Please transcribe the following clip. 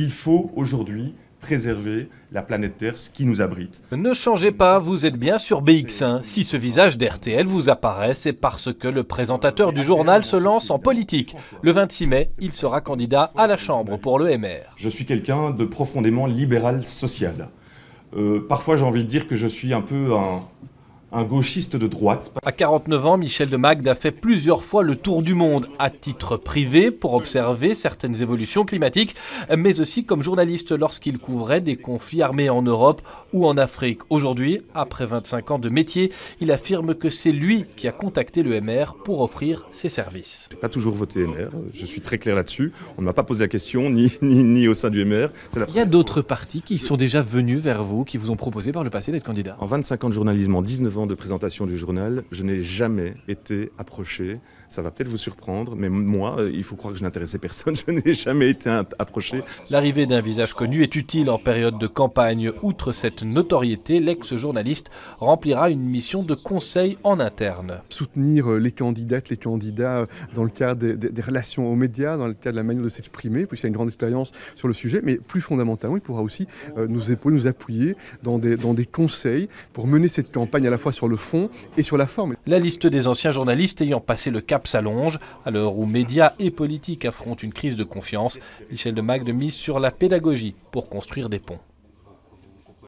Il faut aujourd'hui préserver la planète Terre, ce qui nous abrite. Ne changez pas, vous êtes bien sur BX1. Hein. Si ce visage d'RTL vous apparaît, c'est parce que le présentateur du journal se lance en politique. Le 26 mai, il sera candidat à la Chambre pour le MR. Je suis quelqu'un de profondément libéral social. Euh, parfois, j'ai envie de dire que je suis un peu un un gauchiste de droite. À 49 ans, Michel de Magde a fait plusieurs fois le tour du monde à titre privé pour observer certaines évolutions climatiques, mais aussi comme journaliste lorsqu'il couvrait des conflits armés en Europe ou en Afrique. Aujourd'hui, après 25 ans de métier, il affirme que c'est lui qui a contacté le MR pour offrir ses services. Je n'ai pas toujours voté MR, je suis très clair là-dessus. On ne m'a pas posé la question ni, ni, au sein du MR. Il y a d'autres partis qui sont déjà venus vers vous, qui vous ont proposé par le passé d'être candidat. En 25 ans de journalisme, en 19 ans de présentation du journal, je n'ai jamais été approché. Ça va peut-être vous surprendre, mais moi, euh, il faut croire que je n'intéressais personne, je n'ai jamais été approché. L'arrivée d'un visage connu est utile en période de campagne. Outre cette notoriété, l'ex-journaliste remplira une mission de conseil en interne. Soutenir euh, les candidates, les candidats euh, dans le cadre des, relations aux médias, dans le cadre de la manière de s'exprimer, puisqu'il a une grande expérience sur le sujet, mais plus fondamentalement, il pourra aussi nous nous appuyer dans des, dans des conseils pour mener cette campagne à la fois sur le fond et sur la forme. La liste des anciens journalistes ayant passé le cap s'allonge. À l'heure où médias et politiques affrontent une crise de confiance, Michel de Magde mise sur la pédagogie pour construire des ponts.